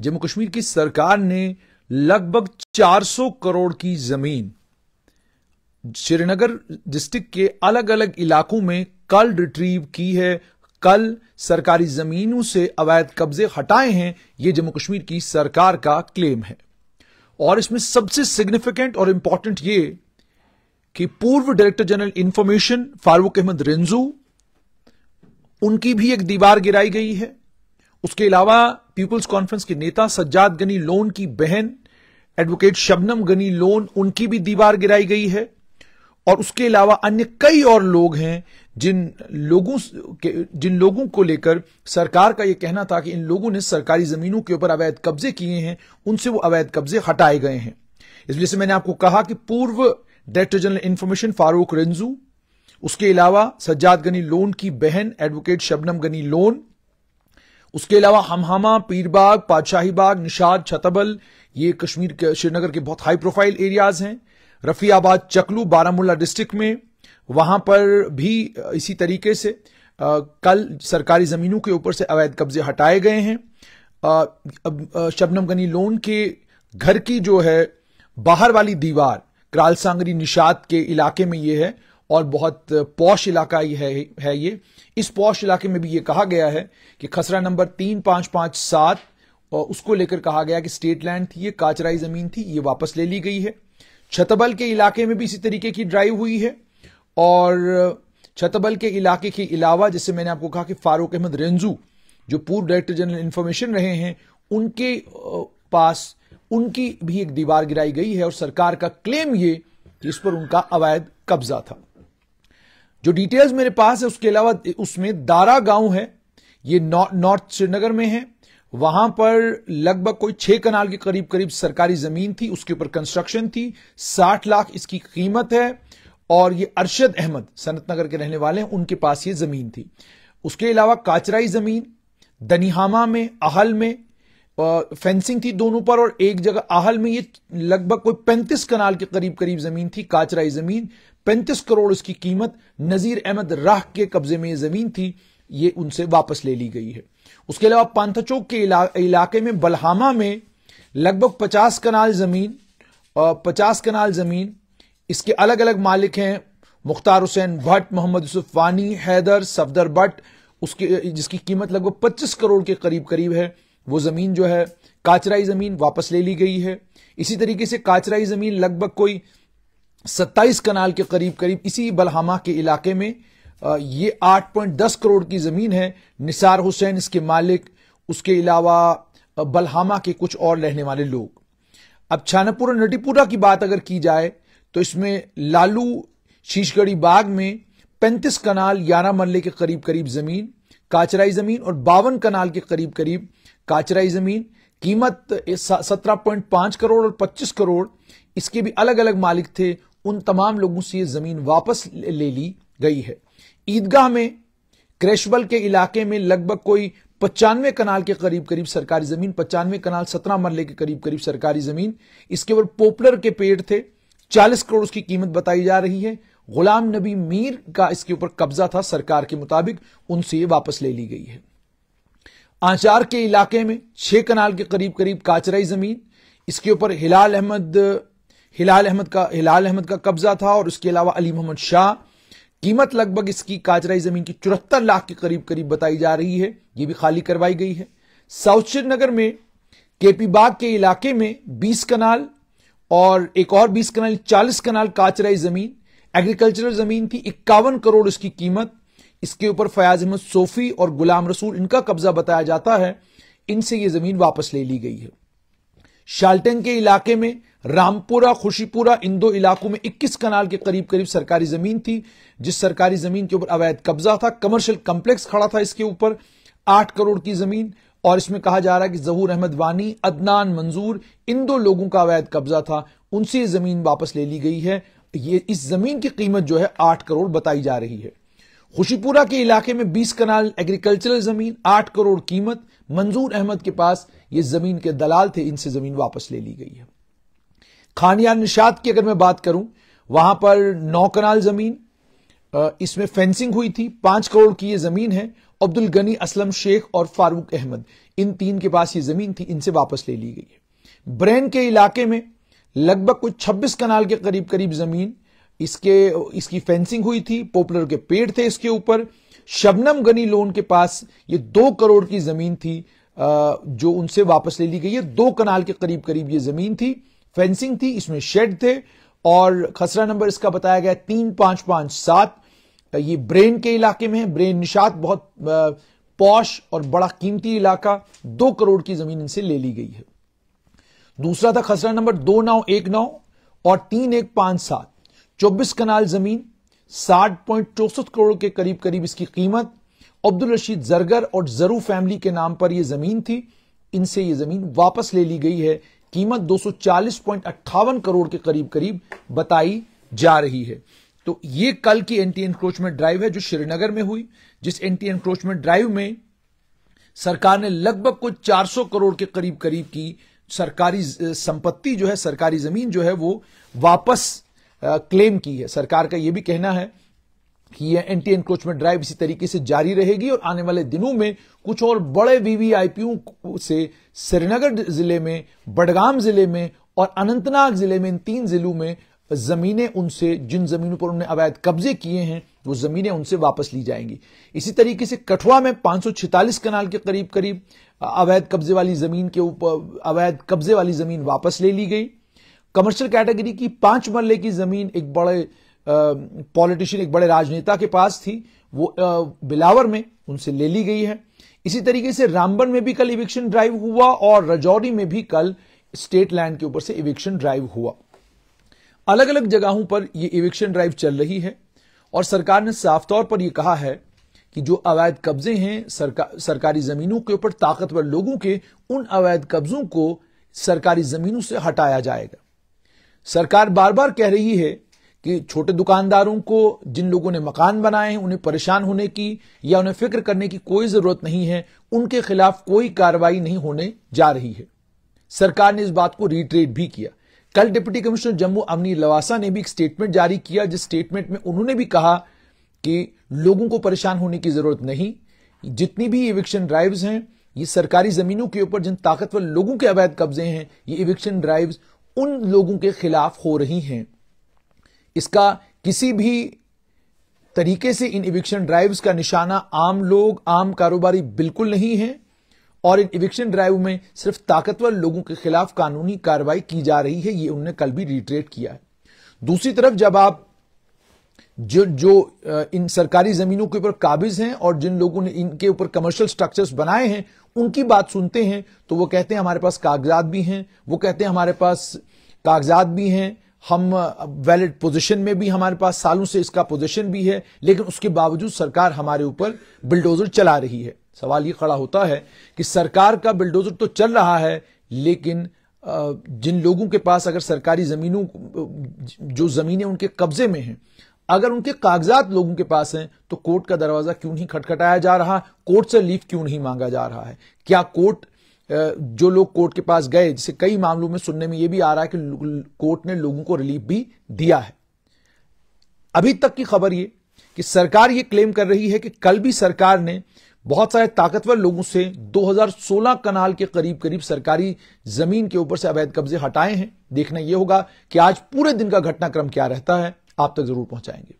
जम्मू कश्मीर की सरकार ने लगभग 400 करोड़ की जमीन श्रीनगर डिस्ट्रिक्ट के अलग अलग इलाकों में कल रिट्रीव की है कल सरकारी जमीनों से अवैध कब्जे हटाए हैं यह जम्मू कश्मीर की सरकार का क्लेम है और इसमें सबसे सिग्निफिकेंट और इंपॉर्टेंट ये कि पूर्व director general information Farooq Ahmad Renzu उनकी भी एक दीवार गिराई गई है उसके अलावा पीपुल्स कॉन्फ्रेंस के नेता सज्जाद गनी लोन की बहन एडवोकेट शबनम गनी लोन उनकी भी दीवार गिराई गई है और उसके अलावा अन्य कई और लोग हैं जिन लोगों के जिन लोगों को लेकर सरकार का यह कहना था कि इन लोगों ने सरकारी जमीनों के ऊपर अवैध कब्जे किए हैं उनसे वो अवैध कब्जे हटाए गए हैं इस वजह से मैंने आपको कहा कि पूर्व director general information Farooq Renzu उसके अलावा सज्जाद गनी लोन की बहन एडवोकेट शबनम गनी लोन उसके अलावा हमहामा पीरबाग पादशाही बाग निषाद छतबल ये कश्मीर के श्रीनगर के बहुत हाई प्रोफाइल एरियाज हैं रफियाबाद चकलू बारामूला डिस्ट्रिक्ट में वहां पर भी इसी तरीके से आ, कल सरकारी जमीनों के ऊपर से अवैध कब्जे हटाए गए हैं शबनम गनी लोन के घर की जो है बाहर वाली दीवार क्रालसांगरी निषाद के इलाके में ये है और बहुत पौश इलाका है, है ये इस पौश इलाके में भी ये कहा गया है कि खसरा नंबर तीन पांच पांच सात और उसको लेकर कहा गया कि स्टेट लैंड थी ये काचराई जमीन थी ये वापस ले ली गई है छतबल के इलाके में भी इसी तरीके की ड्राइव हुई है और छतबल के इलाके के अलावा जैसे मैंने आपको कहा कि फारूक अहमद रेंजू जो पूर्व डायरेक्टर जनरल इन्फॉर्मेशन रहे हैं उनके पास उनकी भी एक दीवार गिराई गई है और सरकार का क्लेम ये कि इस पर उनका अवैध कब्जा था जो डिटेल्स मेरे पास है उसके अलावा उसमें दारा गांव है ये नॉर्थ श्रीनगर में है वहां पर लगभग कोई छह कनाल के करीब करीब सरकारी जमीन थी उसके ऊपर कंस्ट्रक्शन थी साठ लाख इसकी कीमत है और ये अरशद अहमद सनतनगर के रहने वाले हैं उनके पास ये जमीन थी उसके अलावा काचराई जमीन दनिहामा में आहल में फेंसिंग थी दोनों पर और एक जगह आहल में ये लगभग कोई पैंतीस कनाल के करीब करीब जमीन थी काचराई जमीन पैंतीस करोड़ इसकी कीमत नजीर अहमद राह के कब्जे में जमीन थी ये उनसे वापस ले ली गई है उसके अलावा पांथा चौक के इला, इलाके में बलहामा में लगभग पचास कनाल जमीन और पचास कनाल जमीन इसके अलग अलग मालिक हैं मुख्तार हुसैन भट्ट मोहम्मद यूसुफ वानी हैदर सफदर भट्ट उसके जिसकी कीमत लगभग पच्चीस करोड़ के करीब करीब है वो जमीन जो है काचराई जमीन वापस ले ली गई है इसी तरीके से काचराई जमीन लगभग कोई सत्ताईस कनाल के करीब करीब इसी बलहामा के इलाके में ये आठ पॉइंट दस करोड़ की जमीन है निसार हुसैन इसके मालिक उसके अलावा बलहामा के कुछ और रहने वाले लोग अब और नटीपुरा की बात अगर की जाए तो इसमें लालू शीशगढ़ी बाग में पैंतीस कनाल ग्यारह मरले के करीब करीब जमीन काचराई जमीन और बावन कनाल के करीब करीब काचराई जमीन कीमत सत्रह पॉइंट पांच करोड़ और पच्चीस करोड़ इसके भी अलग अलग मालिक थे उन तमाम लोगों से ये जमीन वापस ले ली गई है ईदगाह में क्रैशबल के इलाके में लगभग कोई पचानवे कनाल के करीब करीब सरकारी जमीन पचानवे कनाल सत्रह मरले के करीब करीब सरकारी जमीन इसके ऊपर पोपलर के पेड़ थे चालीस करोड़ उसकी कीमत बताई जा रही है गुलाम नबी मीर का इसके ऊपर कब्जा था सरकार के मुताबिक उनसे ये वापस ले ली गई है आचार के इलाके में छह कनाल के करीब करीब काचराई जमीन इसके ऊपर हिलाल अहमद हिलाल अहमद का हिलाल अहमद का कब्जा था और उसके अलावा अली मोहम्मद शाह कीमत लगभग इसकी काचराई जमीन की चौहत्तर लाख के करीब करीब बताई जा रही है यह भी खाली करवाई गई है साउथ श्रीनगर में केपी बाग के इलाके में 20 कनाल और एक और 20 कनाल 40 कनाल काचराई जमीन एग्रीकल्चरल जमीन थी इक्यावन करोड़ उसकी कीमत इसके ऊपर फयाज अहमद सोफी और गुलाम रसूल इनका कब्जा बताया जाता है इनसे ये जमीन वापस ले ली गई है शाल्टन के इलाके में रामपुरा खुशीपुरा इन दो इलाकों में 21 कनाल के करीब करीब सरकारी जमीन थी जिस सरकारी जमीन के ऊपर अवैध कब्जा था कमर्शियल कंप्लेक्स खड़ा था इसके ऊपर आठ करोड़ की जमीन और इसमें कहा जा रहा है कि जहूर अहमद वानी अदनान मंजूर इन दो लोगों का अवैध कब्जा था उनसे ये जमीन वापस ले ली गई है ये इस जमीन की कीमत जो है आठ करोड़ बताई जा रही है खुशीपुरा के इलाके में 20 कनाल एग्रीकल्चरल जमीन 8 करोड़ कीमत मंजूर अहमद के पास ये जमीन के दलाल थे इनसे जमीन वापस ले ली गई है खानिया निशात की अगर मैं बात करूं वहां पर नौ कनाल जमीन इसमें फेंसिंग हुई थी पांच करोड़ की ये जमीन है अब्दुल गनी असलम शेख और फारूक अहमद इन तीन के पास ये जमीन थी इनसे वापस ले ली गई है ब्रेन के इलाके में लगभग कुछ 26 कनाल के करीब करीब जमीन इसके इसकी फेंसिंग हुई थी पॉपुलर के पेड़ थे इसके ऊपर शबनम गनी लोन के पास ये दो करोड़ की जमीन थी जो उनसे वापस ले ली गई है दो कनाल के करीब करीब ये जमीन थी फेंसिंग थी इसमें शेड थे और खसरा नंबर इसका बताया गया तीन पांच पांच सात ये ब्रेन के इलाके में है ब्रेन निशात बहुत पौश और बड़ा कीमती इलाका दो करोड़ की जमीन इनसे ले ली गई है दूसरा था खसरा नंबर दो नौ एक नौ और तीन एक पांच सात चौबीस कनाल जमीन साठ पॉइंट चौसठ करोड़ के करीब करीब इसकी कीमत अब्दुल रशीद जरगर और जरू फैमिली के नाम पर यह जमीन थी इनसे यह जमीन वापस ले ली गई है कीमत दो करोड़ के करीब करीब बताई जा रही है तो ये कल की एंटी एनक्रोचमेंट ड्राइव है जो श्रीनगर में हुई जिस एंटी एनक्रोचमेंट ड्राइव में सरकार ने लगभग कुछ 400 करोड़ के करीब करीब की सरकारी संपत्ति जो है सरकारी जमीन जो है वो वापस क्लेम की है सरकार का यह भी कहना है कि ये एंटी एनक्रोचमेंट ड्राइव इसी तरीके से जारी रहेगी और आने वाले दिनों में कुछ और बड़े वीवीआईपीओ से श्रीनगर जिले में बडगाम जिले में और अनंतनाग जिले में इन तीन जिलों में जमीनें उनसे जिन जमीनों पर उन्होंने अवैध कब्जे किए हैं वो जमीनें उनसे वापस ली जाएंगी इसी तरीके से कठुआ में पांच कनाल के करीब करीब अवैध कब्जे वाली जमीन के ऊपर अवैध कब्जे वाली जमीन वापस ले ली गई कमर्शियल कैटेगरी की पांच मरले की जमीन एक बड़े पॉलिटिशियन एक बड़े राजनेता के पास थी वो बिलावर में उनसे ले ली गई है इसी तरीके से रामबन में भी कल इविक्शन ड्राइव हुआ और रजौरी में भी कल स्टेट लैंड के ऊपर से इविक्शन ड्राइव हुआ अलग अलग जगहों पर ये इविक्शन ड्राइव चल रही है और सरकार ने साफ तौर पर यह कहा है कि जो अवैध कब्जे हैं सरका, सरकारी जमीनों के ऊपर ताकतवर लोगों के उन अवैध कब्जों को सरकारी जमीनों से हटाया जाएगा सरकार बार बार कह रही है कि छोटे दुकानदारों को जिन लोगों ने मकान बनाए हैं उन्हें परेशान होने की या उन्हें फिक्र करने की कोई जरूरत नहीं है उनके खिलाफ कोई कार्रवाई नहीं होने जा रही है सरकार ने इस बात को रिट्रेट भी किया कल डिप्टी कमिश्नर जम्मू अमनी लवासा ने भी एक स्टेटमेंट जारी किया जिस स्टेटमेंट में उन्होंने भी कहा कि लोगों को परेशान होने की जरूरत नहीं जितनी भी इविक्शन ड्राइव्स हैं ये सरकारी जमीनों के ऊपर जिन ताकतवर लोगों के अवैध कब्जे हैं ये इविक्शन ड्राइव्स उन लोगों के खिलाफ हो रही हैं इसका किसी भी तरीके से इन इविक्शन ड्राइव्स का निशाना आम लोग आम कारोबारी बिल्कुल नहीं है और इन इविक्शन ड्राइव में सिर्फ ताकतवर लोगों के खिलाफ कानूनी कार्रवाई की जा रही है ये उन्होंने कल भी रिट्रेट किया है दूसरी तरफ जब आप जो जो इन सरकारी जमीनों के ऊपर काबिज हैं और जिन लोगों ने इनके ऊपर कमर्शियल स्ट्रक्चर्स बनाए हैं उनकी बात सुनते हैं तो वो कहते हैं हमारे पास कागजात भी हैं वो कहते हैं हमारे पास कागजात भी हैं हम वैलिड पोजीशन में भी हमारे पास सालों से इसका पोजीशन भी है लेकिन उसके बावजूद सरकार हमारे ऊपर बिल्डोजर चला रही है सवाल ये खड़ा होता है कि सरकार का बिल्डोजर तो चल रहा है लेकिन जिन लोगों के पास अगर सरकारी जमीनों जो जमीनें उनके कब्जे में हैं अगर उनके कागजात लोगों के पास हैं तो कोर्ट का दरवाजा क्यों नहीं खटखटाया जा रहा कोर्ट से लीव क्यों नहीं मांगा जा रहा है क्या कोर्ट जो लोग कोर्ट के पास गए जिसे कई मामलों में सुनने में यह भी आ रहा है कि कोर्ट ने लोगों को रिलीफ भी दिया है अभी तक की खबर यह कि सरकार यह क्लेम कर रही है कि कल भी सरकार ने बहुत सारे ताकतवर लोगों से 2016 कनाल के करीब करीब सरकारी जमीन के ऊपर से अवैध कब्जे हटाए हैं देखना यह होगा कि आज पूरे दिन का घटनाक्रम क्या रहता है आप तक जरूर पहुंचाएंगे